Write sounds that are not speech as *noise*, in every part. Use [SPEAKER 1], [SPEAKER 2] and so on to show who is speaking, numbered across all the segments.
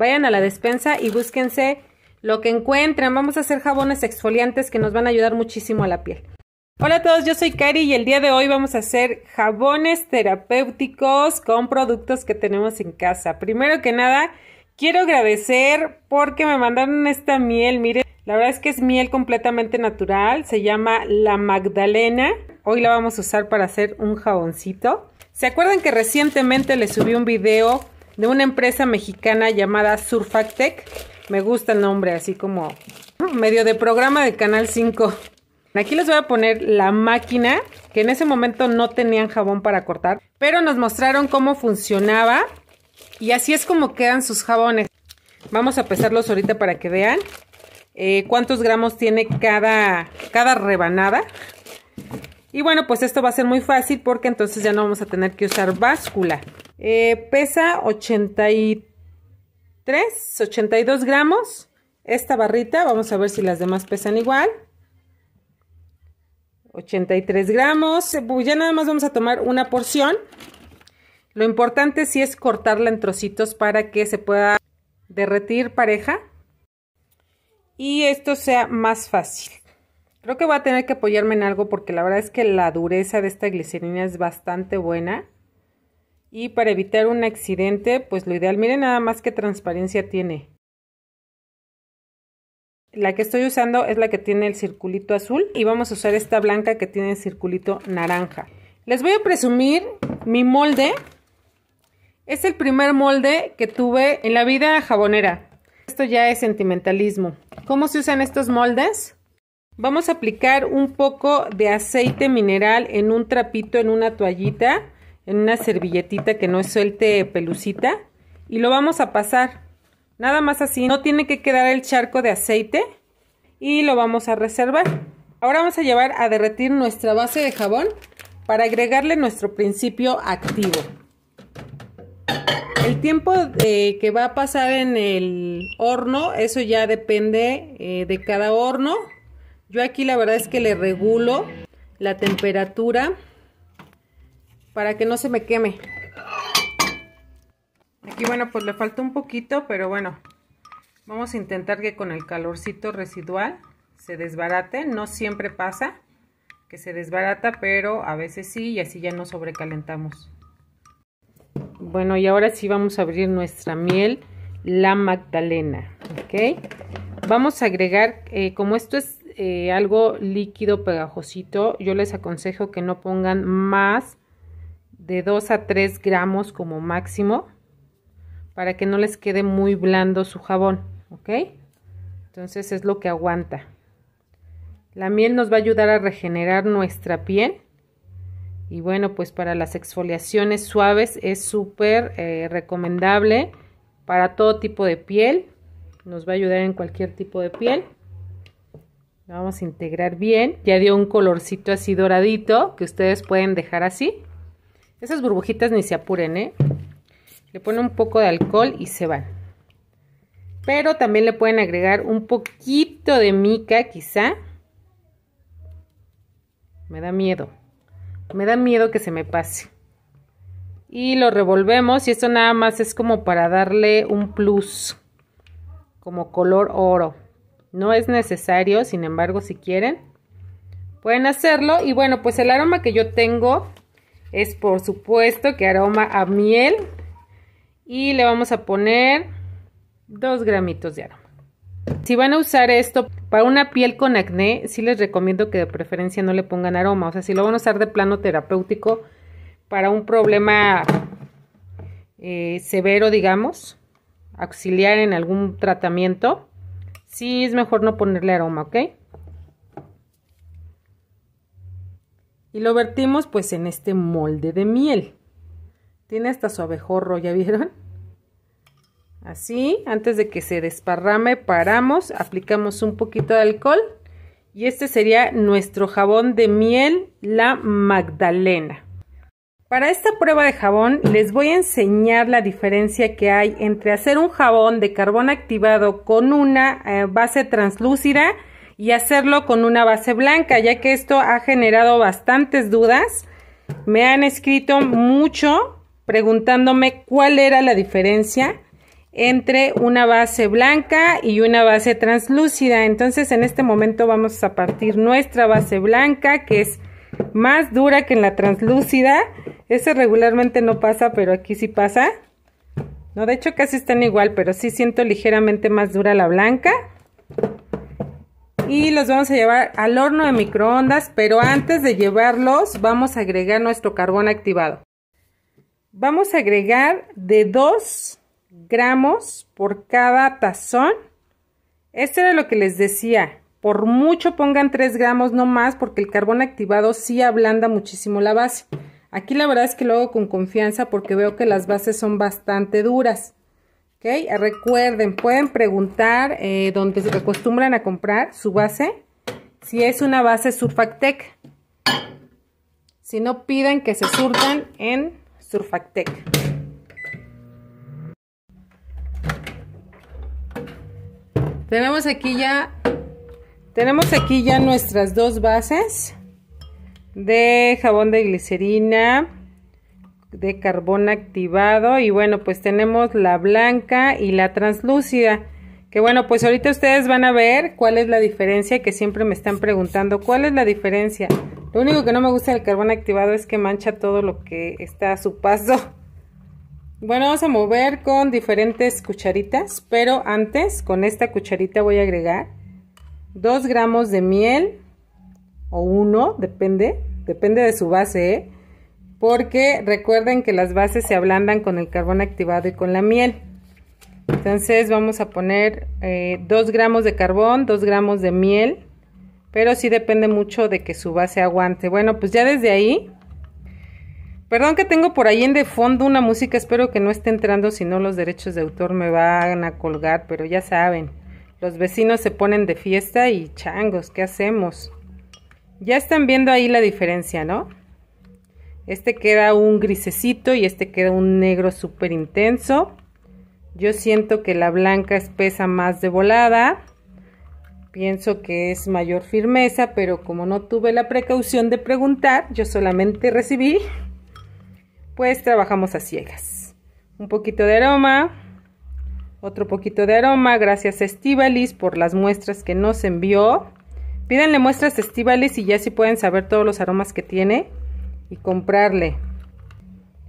[SPEAKER 1] Vayan a la despensa y búsquense lo que encuentren. Vamos a hacer jabones exfoliantes que nos van a ayudar muchísimo a la piel. Hola a todos, yo soy Kari y el día de hoy vamos a hacer jabones terapéuticos con productos que tenemos en casa. Primero que nada, quiero agradecer porque me mandaron esta miel, miren, la verdad es que es miel completamente natural, se llama La Magdalena. Hoy la vamos a usar para hacer un jaboncito. ¿Se acuerdan que recientemente les subí un video de una empresa mexicana llamada Surfactec. Me gusta el nombre, así como medio de programa de Canal 5. Aquí les voy a poner la máquina, que en ese momento no tenían jabón para cortar, pero nos mostraron cómo funcionaba y así es como quedan sus jabones. Vamos a pesarlos ahorita para que vean eh, cuántos gramos tiene cada, cada rebanada. Y bueno, pues esto va a ser muy fácil porque entonces ya no vamos a tener que usar báscula. Eh, pesa 83, 82 gramos esta barrita. Vamos a ver si las demás pesan igual. 83 gramos. Ya nada más vamos a tomar una porción. Lo importante sí es cortarla en trocitos para que se pueda derretir pareja. Y esto sea más fácil. Creo que voy a tener que apoyarme en algo porque la verdad es que la dureza de esta glicerina es bastante buena. Y para evitar un accidente, pues lo ideal, miren nada más qué transparencia tiene. La que estoy usando es la que tiene el circulito azul y vamos a usar esta blanca que tiene el circulito naranja. Les voy a presumir mi molde. Es el primer molde que tuve en la vida jabonera. Esto ya es sentimentalismo. ¿Cómo se usan estos moldes? Vamos a aplicar un poco de aceite mineral en un trapito, en una toallita, en una servilletita que no suelte pelucita y lo vamos a pasar. Nada más así, no tiene que quedar el charco de aceite y lo vamos a reservar. Ahora vamos a llevar a derretir nuestra base de jabón para agregarle nuestro principio activo. El tiempo eh, que va a pasar en el horno, eso ya depende eh, de cada horno. Yo aquí la verdad es que le regulo la temperatura para que no se me queme. Aquí bueno, pues le falta un poquito, pero bueno, vamos a intentar que con el calorcito residual se desbarate. No siempre pasa que se desbarata, pero a veces sí y así ya no sobrecalentamos. Bueno, y ahora sí vamos a abrir nuestra miel, la magdalena, ¿ok? Vamos a agregar, eh, como esto es eh, algo líquido pegajosito, yo les aconsejo que no pongan más de 2 a 3 gramos como máximo para que no les quede muy blando su jabón, ¿ok? Entonces es lo que aguanta. La miel nos va a ayudar a regenerar nuestra piel y bueno, pues para las exfoliaciones suaves es súper eh, recomendable para todo tipo de piel. Nos va a ayudar en cualquier tipo de piel vamos a integrar bien. Ya dio un colorcito así doradito que ustedes pueden dejar así. Esas burbujitas ni se apuren, ¿eh? Le ponen un poco de alcohol y se van. Pero también le pueden agregar un poquito de mica, quizá. Me da miedo. Me da miedo que se me pase. Y lo revolvemos y esto nada más es como para darle un plus. Como color oro. No es necesario, sin embargo, si quieren, pueden hacerlo. Y bueno, pues el aroma que yo tengo es por supuesto que aroma a miel. Y le vamos a poner dos gramitos de aroma. Si van a usar esto para una piel con acné, sí les recomiendo que de preferencia no le pongan aroma. O sea, si lo van a usar de plano terapéutico para un problema eh, severo, digamos, auxiliar en algún tratamiento, sí es mejor no ponerle aroma, ¿ok? Y lo vertimos pues en este molde de miel. Tiene hasta su abejorro, ¿ya vieron? Así, antes de que se desparrame, paramos, aplicamos un poquito de alcohol y este sería nuestro jabón de miel, la Magdalena. Para esta prueba de jabón les voy a enseñar la diferencia que hay entre hacer un jabón de carbón activado con una eh, base translúcida y hacerlo con una base blanca, ya que esto ha generado bastantes dudas. Me han escrito mucho preguntándome cuál era la diferencia entre una base blanca y una base translúcida. Entonces en este momento vamos a partir nuestra base blanca que es más dura que en la translúcida. Ese regularmente no pasa, pero aquí sí pasa. No, de hecho casi están igual, pero sí siento ligeramente más dura la blanca. Y los vamos a llevar al horno de microondas, pero antes de llevarlos vamos a agregar nuestro carbón activado. Vamos a agregar de 2 gramos por cada tazón. Esto era lo que les decía, por mucho pongan 3 gramos, no más, porque el carbón activado sí ablanda muchísimo la base. Aquí la verdad es que lo hago con confianza porque veo que las bases son bastante duras. ¿Ok? Recuerden, pueden preguntar eh, donde se acostumbran a comprar su base, si es una base Surfactec. Si no, piden que se surten en Surfactec. Tenemos aquí ya tenemos aquí ya nuestras dos bases de jabón de glicerina, de carbón activado y bueno, pues tenemos la blanca y la translúcida. Que bueno, pues ahorita ustedes van a ver cuál es la diferencia que siempre me están preguntando. ¿Cuál es la diferencia? Lo único que no me gusta del carbón activado es que mancha todo lo que está a su paso. Bueno, vamos a mover con diferentes cucharitas, pero antes con esta cucharita voy a agregar 2 gramos de miel o 1, depende, depende de su base, ¿eh? porque recuerden que las bases se ablandan con el carbón activado y con la miel. Entonces vamos a poner 2 eh, gramos de carbón, 2 gramos de miel, pero sí depende mucho de que su base aguante. Bueno, pues ya desde ahí, perdón que tengo por ahí en de fondo una música, espero que no esté entrando, si no los derechos de autor me van a colgar, pero ya saben. Los vecinos se ponen de fiesta y changos, ¿qué hacemos? Ya están viendo ahí la diferencia, ¿no? Este queda un grisecito y este queda un negro súper intenso. Yo siento que la blanca espesa más de volada. Pienso que es mayor firmeza, pero como no tuve la precaución de preguntar, yo solamente recibí, pues trabajamos a ciegas. Un poquito de aroma, otro poquito de aroma, gracias a Estivalis por las muestras que nos envió. Pídanle muestras a Estivalis y ya si sí pueden saber todos los aromas que tiene y comprarle.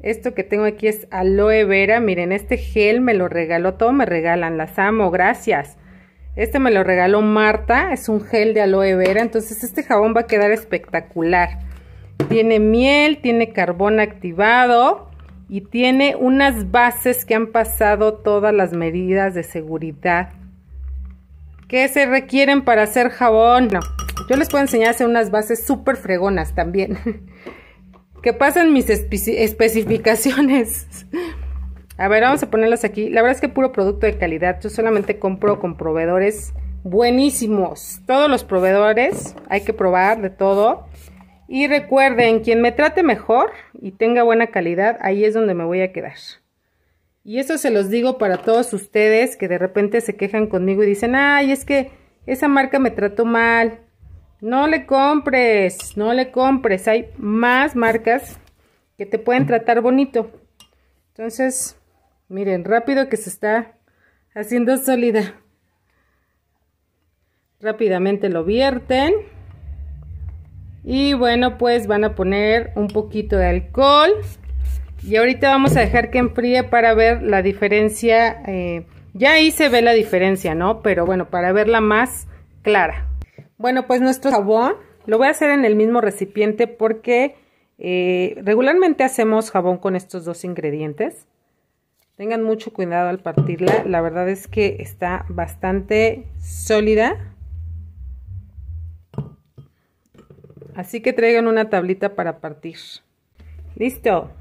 [SPEAKER 1] Esto que tengo aquí es aloe vera. Miren, este gel me lo regaló, todo me regalan, las amo, gracias. Este me lo regaló Marta, es un gel de aloe vera, entonces este jabón va a quedar espectacular. Tiene miel, tiene carbón activado, y tiene unas bases que han pasado todas las medidas de seguridad que se requieren para hacer jabón. No, yo les puedo enseñar a hacer unas bases súper fregonas también. *laughs* que pasan mis especificaciones. a ver, vamos a ponerlas aquí. La verdad es que puro producto de calidad. Yo solamente compro con proveedores buenísimos. Todos los proveedores, hay que probar de todo. Y recuerden, quien me trate mejor y tenga buena calidad, ahí es donde me voy a quedar. Y eso se los digo para todos ustedes que de repente se quejan conmigo y dicen, ay, es que esa marca me trató mal. No le compres, no le compres. Hay más marcas que te pueden tratar bonito. Entonces, miren, rápido que se está haciendo sólida. Rápidamente lo vierten. Y bueno, pues van a poner un poquito de alcohol. Y ahorita vamos a dejar que enfríe para ver la diferencia. Eh, ya ahí se ve la diferencia, ¿no? Pero bueno, para verla más clara. Bueno, pues nuestro jabón lo voy a hacer en el mismo recipiente porque eh, regularmente hacemos jabón con estos dos ingredientes. Tengan mucho cuidado al partirla. La verdad es que está bastante sólida. Así que traigan una tablita para partir. Listo.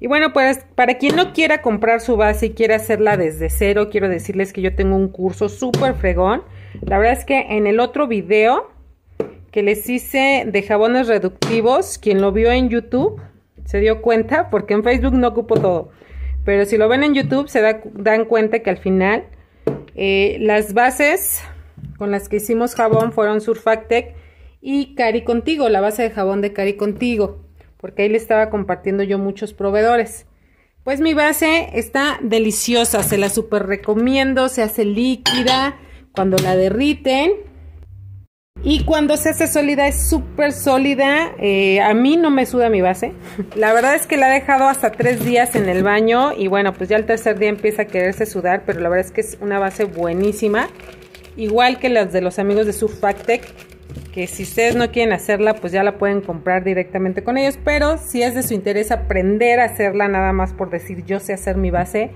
[SPEAKER 1] Y bueno, pues para quien no quiera comprar su base y quiera hacerla desde cero, quiero decirles que yo tengo un curso súper fregón. La verdad es que en el otro video que les hice de jabones reductivos, quien lo vio en YouTube se dio cuenta, porque en Facebook no ocupo todo. Pero si lo ven en YouTube se dan cuenta que al final eh, las bases con las que hicimos jabón fueron Surfactec y Cari Contigo, la base de jabón de Cari Contigo, porque ahí le estaba compartiendo yo muchos proveedores. Pues mi base está deliciosa, se la super recomiendo, se hace líquida cuando la derriten. Y cuando se hace sólida es súper sólida, eh, a mí no me suda mi base. *laughs* La verdad es que la he dejado hasta tres días en el baño y bueno, pues ya el tercer día empieza a quererse sudar, pero la verdad es que es una base buenísima. Igual que las de los amigos de Sufactec que si ustedes no quieren hacerla, pues ya la pueden comprar directamente con ellos, pero si es de su interés aprender a hacerla nada más por decir yo sé hacer mi base,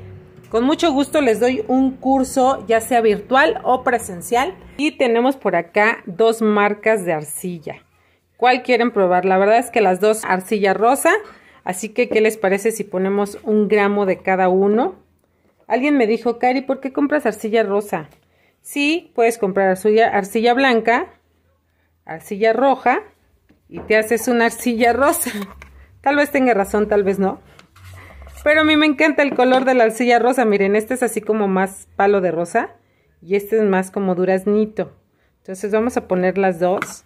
[SPEAKER 1] con mucho gusto les doy un curso ya sea virtual o presencial y tenemos por acá dos marcas de arcilla. ¿Cuál quieren probar? La verdad es que las dos arcilla rosa, así que ¿qué les parece si ponemos un gramo de cada uno? Alguien me dijo, Cari, ¿por qué compras arcilla rosa? Sí, puedes comprar arcilla blanca arcilla roja y te haces una arcilla rosa. Tal vez tenga razón, tal vez no. Pero a mí me encanta el color de la arcilla rosa. Miren, este es así como más palo de rosa y este es más como duraznito. Entonces vamos a poner las dos.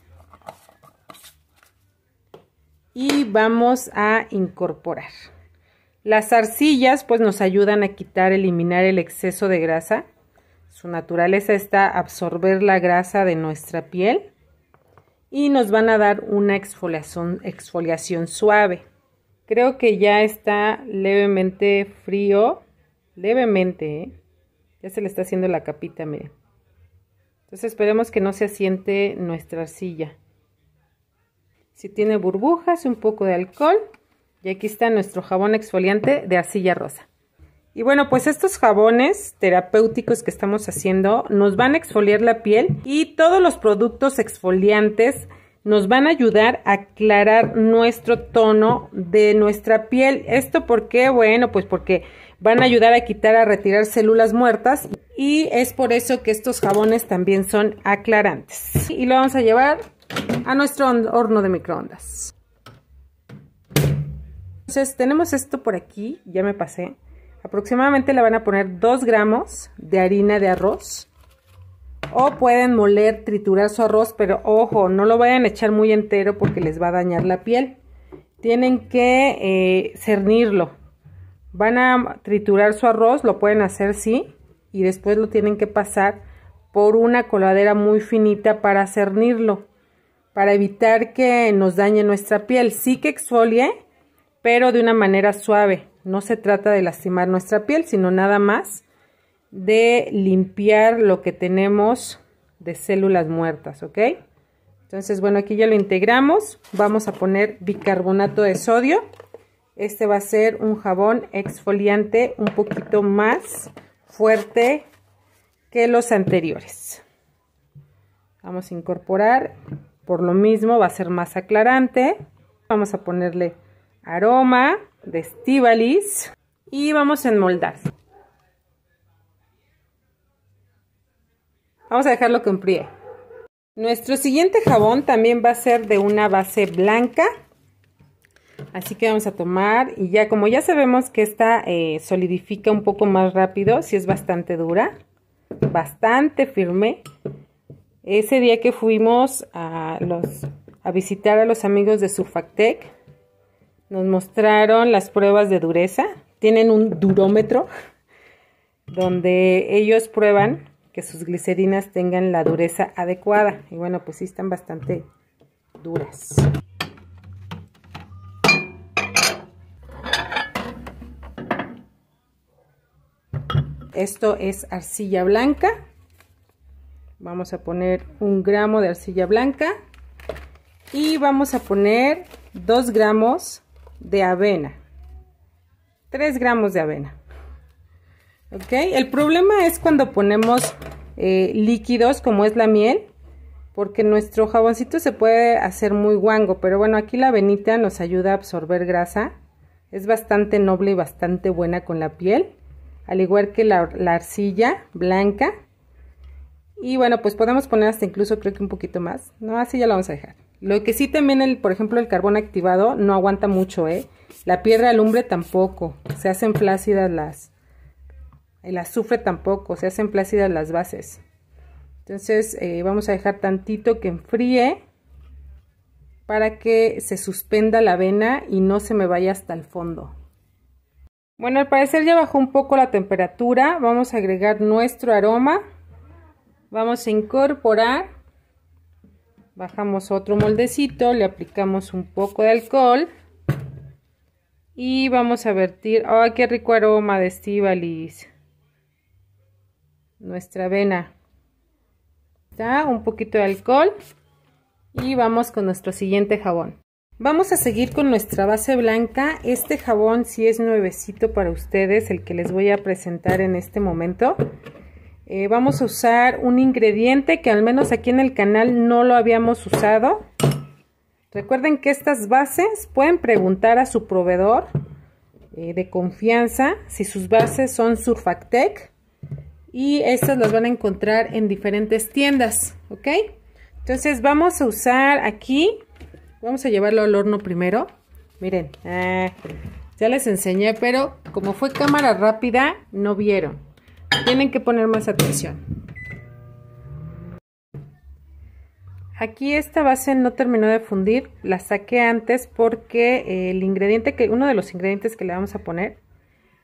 [SPEAKER 1] Y vamos a incorporar. Las arcillas pues nos ayudan a quitar, eliminar el exceso de grasa. Su naturaleza está absorber la grasa de nuestra piel y nos van a dar una exfoliación, exfoliación suave. Creo que ya está levemente frío, levemente, ¿eh? ya se le está haciendo la capita, miren. Entonces esperemos que no se asiente nuestra arcilla. Si tiene burbujas, un poco de alcohol. Y aquí está nuestro jabón exfoliante de arcilla rosa. Y bueno, pues estos jabones terapéuticos que estamos haciendo nos van a exfoliar la piel y todos los productos exfoliantes nos van a ayudar a aclarar nuestro tono de nuestra piel. ¿Esto por qué? Bueno, pues porque van a ayudar a quitar, a retirar células muertas y es por eso que estos jabones también son aclarantes. Y lo vamos a llevar a nuestro horno de microondas. Entonces tenemos esto por aquí, ya me pasé. Aproximadamente le van a poner 2 gramos de harina de arroz. O pueden moler, triturar su arroz, pero ojo, no lo vayan a echar muy entero porque les va a dañar la piel. Tienen que eh, cernirlo. Van a triturar su arroz, lo pueden hacer sí, y después lo tienen que pasar por una coladera muy finita para cernirlo, para evitar que nos dañe nuestra piel. Sí que exfolie, pero de una manera suave. No se trata de lastimar nuestra piel, sino nada más de limpiar lo que tenemos de células muertas, ¿ok? Entonces, bueno, aquí ya lo integramos. Vamos a poner bicarbonato de sodio. Este va a ser un jabón exfoliante un poquito más fuerte que los anteriores. Vamos a incorporar, por lo mismo va a ser más aclarante. Vamos a ponerle aroma de Stivalis y vamos a enmoldar. Vamos a dejarlo que enfríe. Nuestro siguiente jabón también va a ser de una base blanca. Así que vamos a tomar y ya como ya sabemos que esta eh, solidifica un poco más rápido, si es bastante dura, bastante firme. Ese día que fuimos a, los, a visitar a los amigos de Sufactec, nos mostraron las pruebas de dureza. Tienen un durómetro donde ellos prueban que sus glicerinas tengan la dureza adecuada. Y bueno, pues sí están bastante duras. Esto es arcilla blanca. Vamos a poner un gramo de arcilla blanca. Y vamos a poner dos gramos de avena. 3 gramos de avena. ¿Ok? El problema es cuando ponemos eh, líquidos como es la miel, porque nuestro jaboncito se puede hacer muy guango, pero bueno, aquí la avenita nos ayuda a absorber grasa. Es bastante noble y bastante buena con la piel, al igual que la, la arcilla blanca. Y bueno, pues podemos poner hasta incluso creo que un poquito más. No, así ya lo vamos a dejar. Lo que sí también, el, por ejemplo, el carbón activado no aguanta mucho, ¿eh? La piedra alumbre tampoco, se hacen flácidas las... El azufre tampoco, se hacen plácidas las bases. Entonces eh, vamos a dejar tantito que enfríe para que se suspenda la avena y no se me vaya hasta el fondo. Bueno, al parecer ya bajó un poco la temperatura. Vamos a agregar nuestro aroma. Vamos a incorporar Bajamos otro moldecito, le aplicamos un poco de alcohol. Y vamos a vertir. ¡Ay, qué rico aroma de Estivalis! Nuestra avena. Está un poquito de alcohol. Y vamos con nuestro siguiente jabón. Vamos a seguir con nuestra base blanca. Este jabón si es nuevecito para ustedes, el que les voy a presentar en este momento. Eh, vamos a usar un ingrediente que al menos aquí en el canal no lo habíamos usado. Recuerden que estas bases pueden preguntar a su proveedor eh, de confianza si sus bases son Surfactec y estas las van a encontrar en diferentes tiendas, ¿ok? Entonces vamos a usar aquí, vamos a llevarlo al horno primero. Miren, ah, ya les enseñé, pero como fue cámara rápida, no vieron. Tienen que poner más atención. Aquí esta base no terminó de fundir, la saqué antes porque eh, el ingrediente que, uno de los ingredientes que le vamos a poner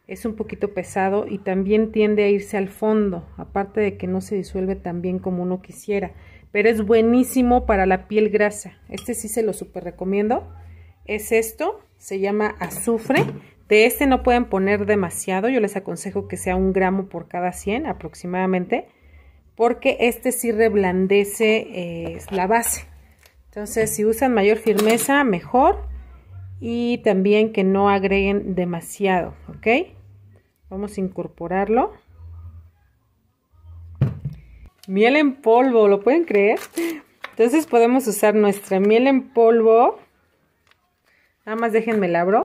[SPEAKER 1] es un poquito pesado y también tiende a irse al fondo, aparte de que no se disuelve tan bien como uno quisiera, pero es buenísimo para la piel grasa. Este sí se lo super recomiendo. Es esto, se llama azufre, de este no pueden poner demasiado, yo les aconsejo que sea un gramo por cada 100 aproximadamente, porque este sí reblandece eh, la base. Entonces, si usan mayor firmeza, mejor. Y también que no agreguen demasiado, ¿ok? Vamos a incorporarlo. Miel en polvo, ¿lo pueden creer? Entonces podemos usar nuestra miel en polvo. Nada más déjenme la abro.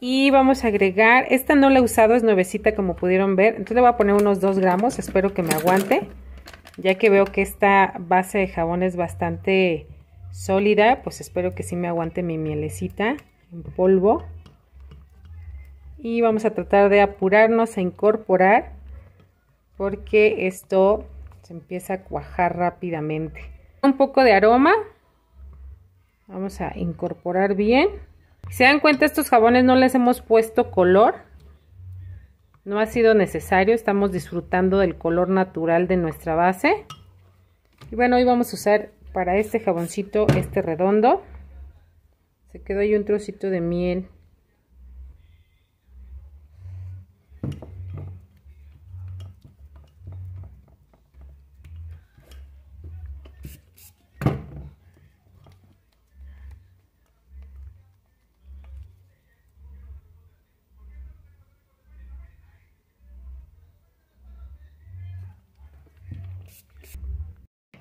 [SPEAKER 1] Y vamos a agregar, esta no la he usado, es nuevecita como pudieron ver. Entonces le voy a poner unos 2 gramos, espero que me aguante. Ya que veo que esta base de jabón es bastante sólida, pues espero que sí me aguante mi mielecita en polvo. Y vamos a tratar de apurarnos a incorporar porque esto se empieza a cuajar rápidamente. Un poco de aroma, vamos a incorporar bien se dan cuenta, estos jabones no les hemos puesto color. No ha sido necesario, estamos disfrutando del color natural de nuestra base. Y bueno, hoy vamos a usar para este jaboncito este redondo. Se quedó ahí un trocito de miel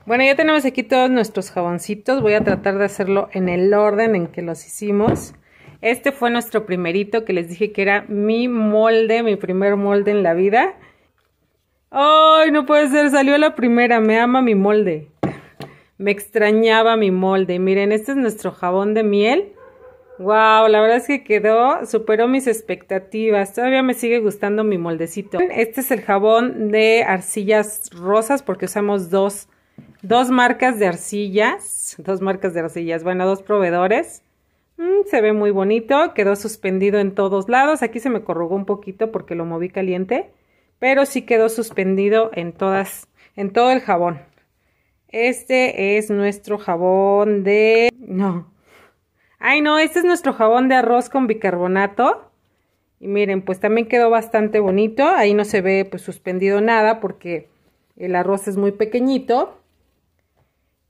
[SPEAKER 1] Bueno, ya tenemos aquí todos nuestros jaboncitos. Voy a tratar de hacerlo en el orden en que los hicimos. Este fue nuestro primerito que les dije que era mi molde, mi primer molde en la vida. ¡Ay, no puede ser! Salió la primera. Me ama mi molde. Me extrañaba mi molde. Miren, este es nuestro jabón de miel. ¡Wow! La verdad es que quedó, superó mis expectativas. Todavía me sigue gustando mi moldecito. Este es el jabón de arcillas rosas porque usamos dos dos marcas de arcillas, dos marcas de arcillas, bueno, dos proveedores. Mm, se ve muy bonito, quedó suspendido en todos lados. Aquí se me corrugó un poquito porque lo moví caliente, pero sí quedó suspendido en todas, en todo el jabón. Este es nuestro jabón de... no. Ay, no, este es nuestro jabón de arroz con bicarbonato. Y miren, pues también quedó bastante bonito. Ahí no se ve pues suspendido nada porque el arroz es muy pequeñito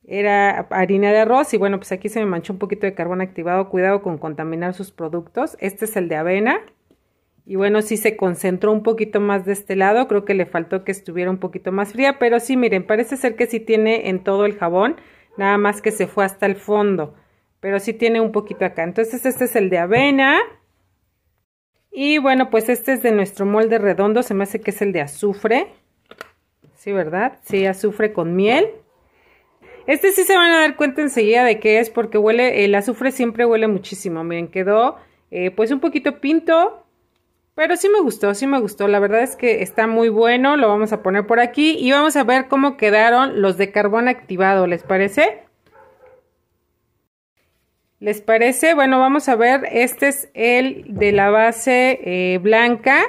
[SPEAKER 1] era harina de arroz y bueno, pues aquí se me manchó un poquito de carbón activado, cuidado con contaminar sus productos. Este es el de avena y bueno, sí se concentró un poquito más de este lado, creo que le faltó que estuviera un poquito más fría, pero sí, miren, parece ser que sí tiene en todo el jabón, nada más que se fue hasta el fondo, pero sí tiene un poquito acá. Entonces este es el de avena y bueno, pues este es de nuestro molde redondo, se me hace que es el de azufre, ¿sí verdad? Sí, azufre con miel. Este sí se van a dar cuenta enseguida de qué es, porque huele, el azufre siempre huele muchísimo. Miren, quedó eh, pues un poquito pinto, pero sí me gustó, sí me gustó. La verdad es que está muy bueno, lo vamos a poner por aquí y vamos a ver cómo quedaron los de carbón activado, ¿les parece? ¿Les parece? Bueno, vamos a ver, este es el de la base eh, blanca.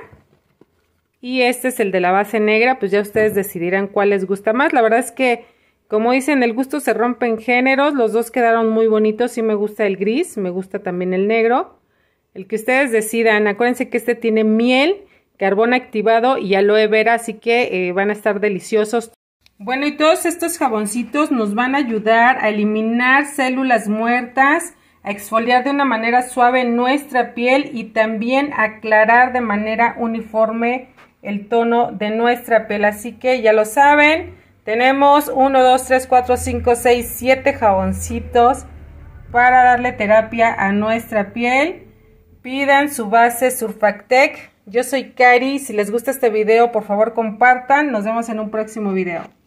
[SPEAKER 1] Y este es el de la base negra, pues ya ustedes decidirán cuál les gusta más. La verdad es que como dicen, el gusto se rompe en géneros, los dos quedaron muy bonitos, sí me gusta el gris, me gusta también el negro. El que ustedes decidan, acuérdense que este tiene miel, carbón activado y aloe vera, así que eh, van a estar deliciosos. Bueno, y todos estos jaboncitos nos van a ayudar a eliminar células muertas, a exfoliar de una manera suave nuestra piel y también aclarar de manera uniforme el tono de nuestra piel. Así que ya lo saben, tenemos 1, 2, 3, 4, 5, 6, 7 jaboncitos para darle terapia a nuestra piel. Pidan su base Surfactec. Yo soy Kari, Si les gusta este video, por favor compartan. Nos vemos en un próximo video.